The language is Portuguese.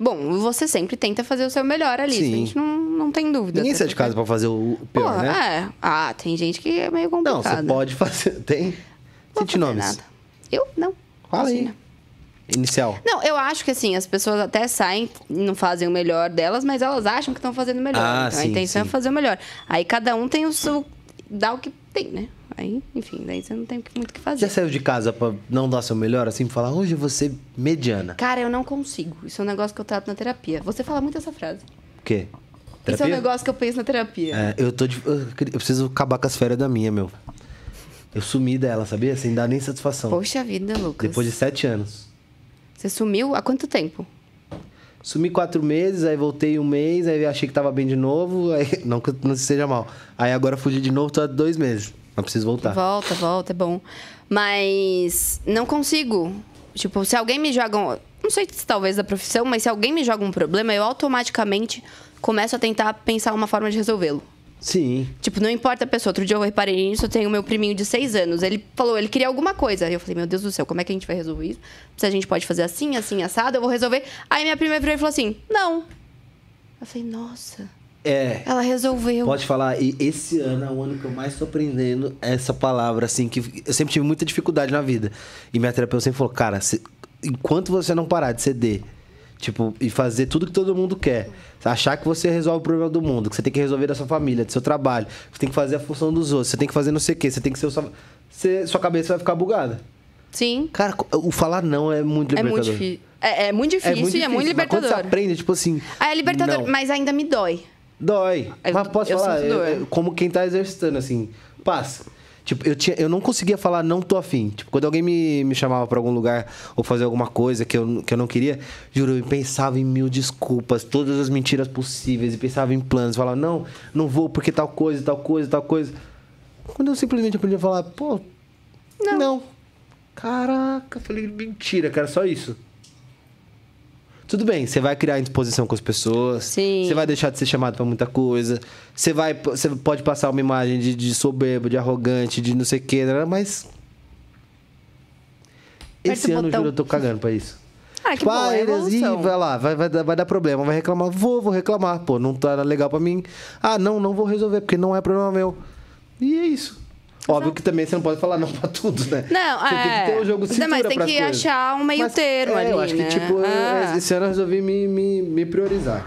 Bom, você sempre tenta fazer o seu melhor ali. Sim. a gente não, não tem dúvida. Ninguém sai de casa pra fazer o pior, Pô, né? É. Ah, tem gente que é meio complicado. Não, você pode fazer. Tem. Não nomes. Nada. Eu? Não. Fala aí. Inicial. Não, eu acho que assim, as pessoas até saem, não fazem o melhor delas, mas elas acham que estão fazendo o melhor. Ah, então sim, a intenção é sim. é fazer o melhor. Aí cada um tem o seu. dá o que tem, né? Aí, enfim, daí você não tem muito o que fazer. Já saiu de casa pra não dar seu melhor, assim, falar, hoje você mediana? Cara, eu não consigo. Isso é um negócio que eu trato na terapia. Você fala muito essa frase. O quê? Terapia? Isso é um negócio que eu penso na terapia. É, eu tô. De, eu, eu preciso acabar com as férias da minha, meu. Eu sumi dela, sabia? Sem dar nem satisfação. Poxa vida, Lucas. Depois de sete anos. Você sumiu há quanto tempo? Sumi quatro meses, aí voltei um mês, aí achei que tava bem de novo, aí, não que não seja mal. Aí agora fugi de novo, tô há dois meses. Mas preciso voltar. Volta, volta, é bom. Mas não consigo. Tipo, se alguém me joga. Um, não sei se talvez da profissão, mas se alguém me joga um problema, eu automaticamente começo a tentar pensar uma forma de resolvê-lo. Sim. Tipo, não importa a pessoa. Outro dia eu reparei nisso, eu tenho meu priminho de seis anos. Ele falou, ele queria alguma coisa. Eu falei, meu Deus do céu, como é que a gente vai resolver isso? Se a gente pode fazer assim, assim, assado, eu vou resolver. Aí minha prima virou e falou assim, não. Eu falei, nossa. É. Ela resolveu. Pode falar, e esse ano é o ano que eu mais tô aprendendo essa palavra, assim, que eu sempre tive muita dificuldade na vida. E minha terapeuta sempre falou, cara, se, enquanto você não parar de ceder Tipo, e fazer tudo que todo mundo quer. Achar que você resolve o problema do mundo, que você tem que resolver da sua família, do seu trabalho, que você tem que fazer a função dos outros, você tem que fazer não sei o quê, você tem que ser o sua... Você, sua cabeça vai ficar bugada. Sim. Cara, o falar não é muito libertador. É muito, difícil. É, é muito difícil, é muito difícil e é muito libertador. Mas quando você aprende, tipo assim. Ah, é libertador, não. mas ainda me dói. Dói. Eu, mas posso falar, é, é, como quem tá exercitando, assim. Passa Tipo, eu, tinha, eu não conseguia falar não tô afim. Tipo, quando alguém me, me chamava para algum lugar ou fazer alguma coisa que eu, que eu não queria, juro, eu pensava em mil desculpas, todas as mentiras possíveis, e pensava em planos, falava, não, não vou porque tal coisa, tal coisa, tal coisa. Quando eu simplesmente aprendi a falar, pô, não. não. Caraca, falei, mentira, cara, só isso. Tudo bem, você vai criar indisposição com as pessoas. Você vai deixar de ser chamado para muita coisa. Você vai, você pode passar uma imagem de, de soberbo, de arrogante, de não sei o que, né, mas esse ano, juro, eu tô cagando pra isso. Ah, que tipo, bom, ah, é ih, vai lá, vai, vai, vai dar problema, vai reclamar. Vou, vou reclamar, pô, não tá legal pra mim. Ah, não, não vou resolver, porque não é problema meu. E é isso. Óbvio que também você não pode falar não pra tudo, né? Não, você é. tem que é. ter o um jogo cintura Mas tem que coisas. achar um meio Mas, termo é, ali, eu acho né? que, tipo, ah. eu, esse ano eu resolvi me, me, me priorizar.